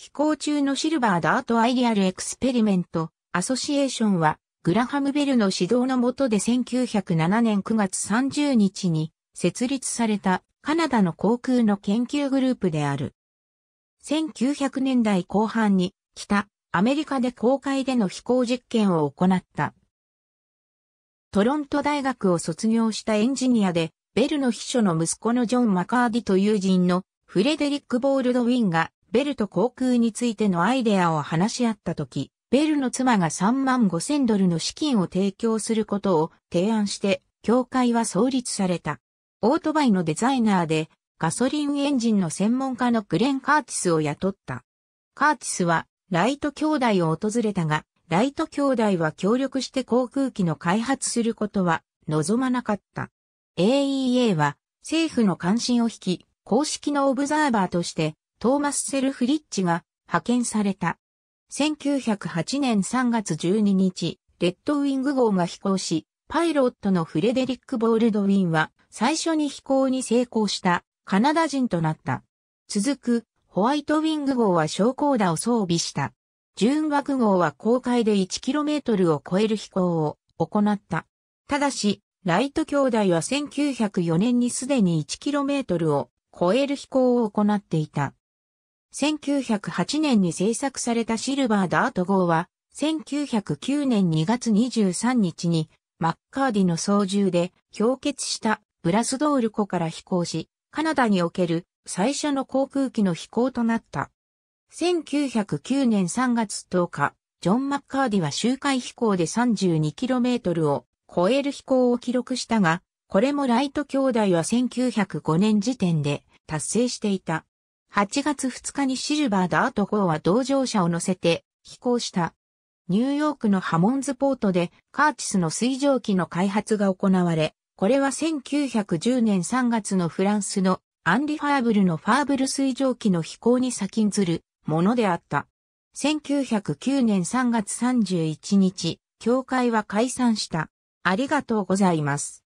飛行中のシルバーダートアイィアルエクスペリメント、アソシエーションは、グラハムベルの指導の下で1907年9月30日に設立されたカナダの航空の研究グループである。1900年代後半に北アメリカで公開での飛行実験を行った。トロント大学を卒業したエンジニアで、ベルの秘書の息子のジョン・マカーディと友人のフレデリック・ボールドウィンがベルと航空についてのアイデアを話し合ったとき、ベルの妻が3万5千ドルの資金を提供することを提案して、協会は創立された。オートバイのデザイナーで、ガソリンエンジンの専門家のグレン・カーティスを雇った。カーティスは、ライト兄弟を訪れたが、ライト兄弟は協力して航空機の開発することは望まなかった。AEA は政府の関心を引き、公式のオブザーバーとしてトーマス・セルフリッチが派遣された。1908年3月12日、レッドウィング号が飛行し、パイロットのフレデリック・ボールドウィンは最初に飛行に成功したカナダ人となった。続くホワイトウィング号は昇降打を装備した。ジューン学号は公開で 1km を超える飛行を行った。ただし、ライト兄弟は1904年にすでに 1km を超える飛行を行っていた。1908年に制作されたシルバーダート号は、1909年2月23日にマッカーディの操縦で氷結したブラスドール湖から飛行し、カナダにおける最初の航空機の飛行となった。1909年3月10日、ジョン・マッカーディは周回飛行で 32km を超える飛行を記録したが、これもライト兄弟は1905年時点で達成していた。8月2日にシルバーダート号は同乗者を乗せて飛行した。ニューヨークのハモンズポートでカーチスの水蒸気の開発が行われ、これは1910年3月のフランスのアンリファーブルのファーブル水蒸気の飛行に先んずるものであった。1909年3月31日、協会は解散した。ありがとうございます。